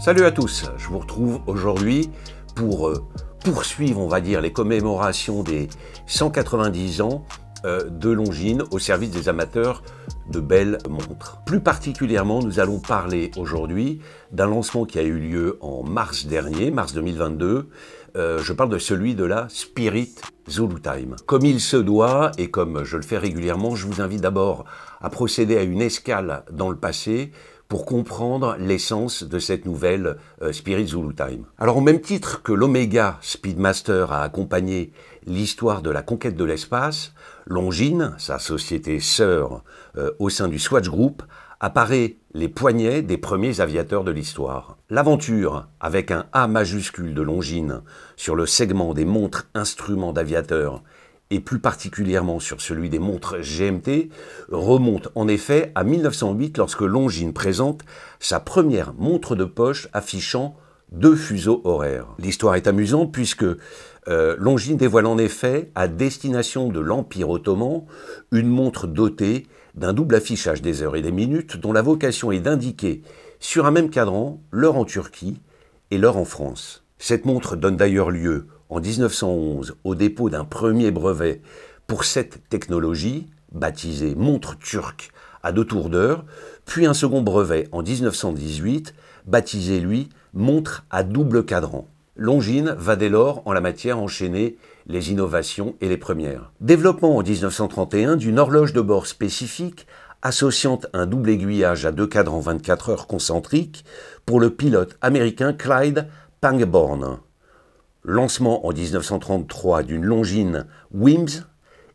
Salut à tous, je vous retrouve aujourd'hui pour euh, poursuivre, on va dire, les commémorations des 190 ans euh, de Longines au service des amateurs de belles montres. Plus particulièrement, nous allons parler aujourd'hui d'un lancement qui a eu lieu en mars dernier, mars 2022. Euh, je parle de celui de la Spirit Zulu Time. Comme il se doit, et comme je le fais régulièrement, je vous invite d'abord à procéder à une escale dans le passé pour comprendre l'essence de cette nouvelle euh, Spirit Zulu Time. Alors au même titre que l'Omega Speedmaster a accompagné l'histoire de la conquête de l'espace, Longines, sa société sœur euh, au sein du Swatch Group, apparaît les poignets des premiers aviateurs de l'histoire. L'aventure, avec un A majuscule de Longines, sur le segment des montres instruments d'aviateurs et plus particulièrement sur celui des montres GMT, remonte en effet à 1908 lorsque Longines présente sa première montre de poche affichant deux fuseaux horaires. L'histoire est amusante puisque Longine euh, Longines dévoile en effet, à destination de l'Empire ottoman, une montre dotée d'un double affichage des heures et des minutes dont la vocation est d'indiquer sur un même cadran l'heure en Turquie et l'heure en France. Cette montre donne d'ailleurs lieu, en 1911, au dépôt d'un premier brevet pour cette technologie, baptisée montre turque à deux tours d'heure, puis un second brevet en 1918, baptisé lui montre à double cadran. Longines va dès lors en la matière enchaîner les innovations et les premières. Développement en 1931 d'une horloge de bord spécifique associant un double aiguillage à deux cadrans 24 heures concentriques pour le pilote américain Clyde Pangborn. Lancement en 1933 d'une longine Wims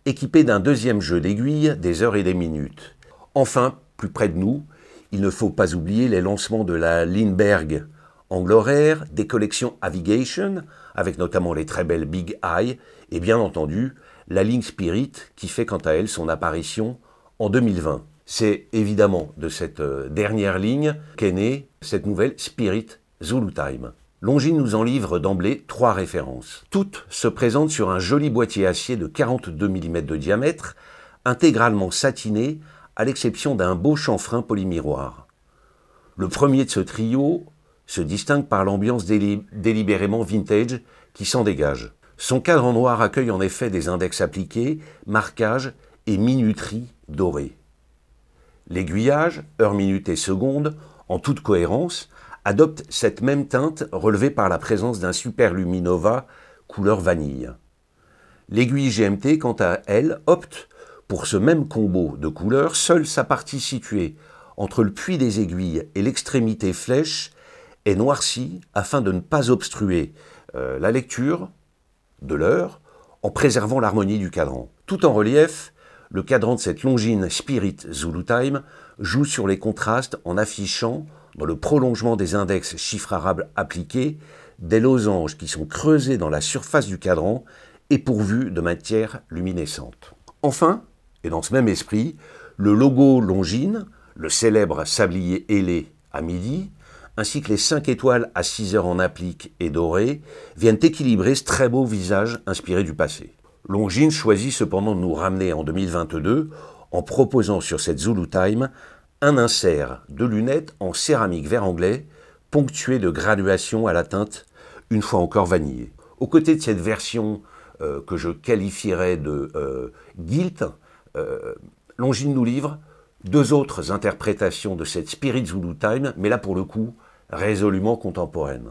équipée d'un deuxième jeu d'aiguilles des heures et des minutes. Enfin, plus près de nous, il ne faut pas oublier les lancements de la Lindbergh, anglo des collections Avigation, avec notamment les très belles Big Eye, et bien entendu, la ligne Spirit, qui fait quant à elle son apparition en 2020. C'est évidemment de cette euh, dernière ligne qu'est née cette nouvelle Spirit Zulu Time. Longines nous en livre d'emblée trois références. Toutes se présentent sur un joli boîtier acier de 42 mm de diamètre, intégralement satiné, à l'exception d'un beau chanfrein polymiroir. Le premier de ce trio se distingue par l'ambiance délibérément vintage qui s'en dégage. Son cadre en noir accueille en effet des index appliqués, marquages et minuteries dorées. L'aiguillage, heure, minute et seconde, en toute cohérence, adopte cette même teinte relevée par la présence d'un superluminova couleur vanille. L'aiguille GMT, quant à elle, opte pour ce même combo de couleurs, seule sa partie située entre le puits des aiguilles et l'extrémité flèche est noircie afin de ne pas obstruer euh, la lecture de l'heure en préservant l'harmonie du cadran. Tout en relief, le cadran de cette longine Spirit Zulu Time joue sur les contrastes en affichant dans le prolongement des index chiffres arables appliqués, des losanges qui sont creusés dans la surface du cadran et pourvus de matière luminescente. Enfin, et dans ce même esprit, le logo longine, le célèbre sablier ailé à midi, ainsi que les cinq étoiles à 6 heures en applique et dorées, viennent équilibrer ce très beau visage inspiré du passé. Longines choisit cependant de nous ramener en 2022 en proposant sur cette Zulu Time un insert de lunettes en céramique vert anglais, ponctué de graduations à la teinte, une fois encore vanillée. Aux côtés de cette version euh, que je qualifierais de euh, guilt, euh, nous livre deux autres interprétations de cette Spirit Zulu Time, mais là pour le coup, résolument contemporaine.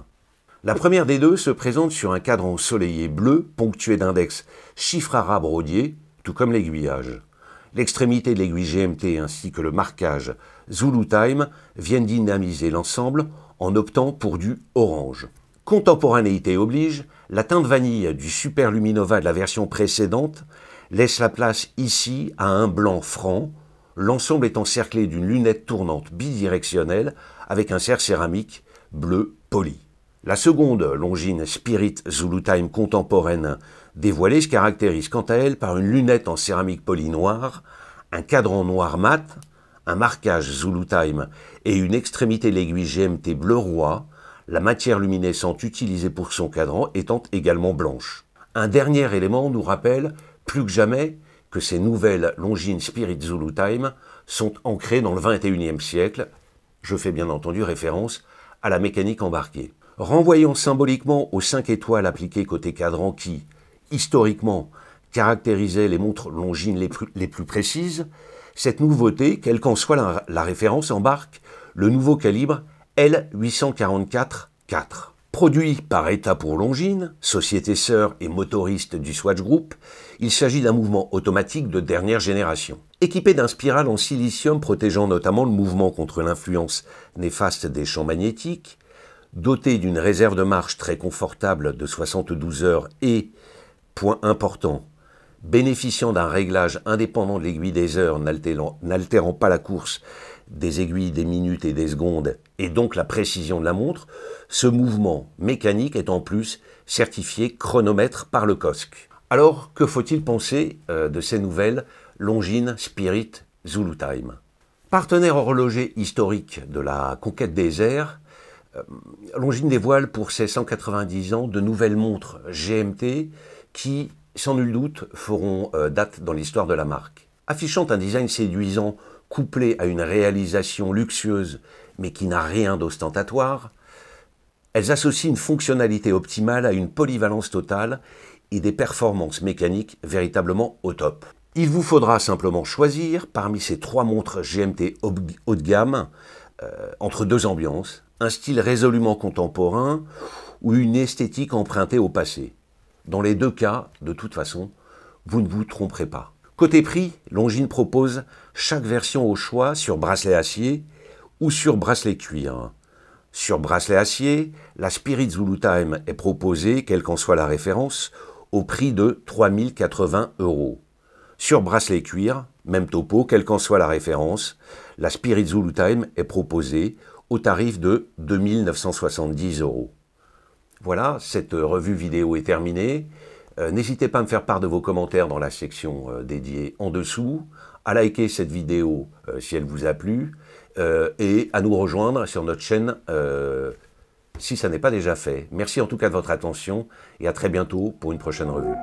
La première des deux se présente sur un cadre ensoleillé bleu ponctué d'index, chiffres arabes rodier, tout comme l'aiguillage l'extrémité de l'aiguille GMT ainsi que le marquage Zulu Time viennent dynamiser l'ensemble en optant pour du orange. Contemporanéité oblige, la teinte vanille du Super Luminova de la version précédente laisse la place ici à un blanc franc, l'ensemble est encerclé d'une lunette tournante bidirectionnelle avec un cerf céramique bleu poli. La seconde longine Spirit Zulu Time contemporaine dévoilée se caractérise quant à elle par une lunette en céramique polie noire, un cadran noir mat, un marquage Zulu Time et une extrémité l'aiguille GMT bleu roi, la matière luminescente utilisée pour son cadran étant également blanche. Un dernier élément nous rappelle, plus que jamais, que ces nouvelles longines Spirit Zulu Time sont ancrées dans le 21e siècle. Je fais bien entendu référence à la mécanique embarquée. Renvoyons symboliquement aux 5 étoiles appliquées côté cadran qui, historiquement caractérisait les montres longines les plus, précises, cette nouveauté, quelle qu'en soit la, référence, embarque le nouveau calibre L844-4. Produit par État pour Longines, société sœur et motoriste du Swatch Group, il s'agit d'un mouvement automatique de dernière génération. Équipé d'un spiral en silicium protégeant notamment le mouvement contre l'influence néfaste des champs magnétiques, doté d'une réserve de marche très confortable de 72 heures et Point important. Bénéficiant d'un réglage indépendant de l'aiguille des heures, n'altérant pas la course des aiguilles des minutes et des secondes, et donc la précision de la montre, ce mouvement mécanique est en plus certifié chronomètre par le COSC. Alors, que faut-il penser euh, de ces nouvelles Longines Spirit Zulu Time Partenaire horloger historique de la conquête des airs, euh, Longines dévoile pour ses 190 ans de nouvelles montres GMT qui, sans nul doute, feront euh, date dans l'histoire de la marque. Affichant un design séduisant couplé à une réalisation luxueuse mais qui n'a rien d'ostentatoire, elles associent une fonctionnalité optimale à une polyvalence totale et des performances mécaniques véritablement au top. Il vous faudra simplement choisir parmi ces trois montres GMT haut de gamme euh, entre deux ambiances, un style résolument contemporain ou une esthétique empruntée au passé. Dans les deux cas, de toute façon, vous ne vous tromperez pas. Côté prix, Longines propose chaque version au choix sur bracelet acier ou sur bracelet cuir. Sur bracelet acier, la Spirit Zulu Time est proposée, quelle qu'en soit la référence, au prix de 3080 euros. Sur bracelet cuir, même topo, quelle qu'en soit la référence, la Spirit Zulu Time est proposée au tarif de 2970 euros. Voilà, cette euh, revue vidéo est terminée. Euh, n'hésitez pas à me faire part de vos commentaires dans la section euh, dédiée en dessous, à liker cette vidéo si elle vous a plu, et à nous rejoindre sur notre chaîne si ça n'est pas déjà fait. Merci en tout cas de votre attention et à très bientôt pour une prochaine revue.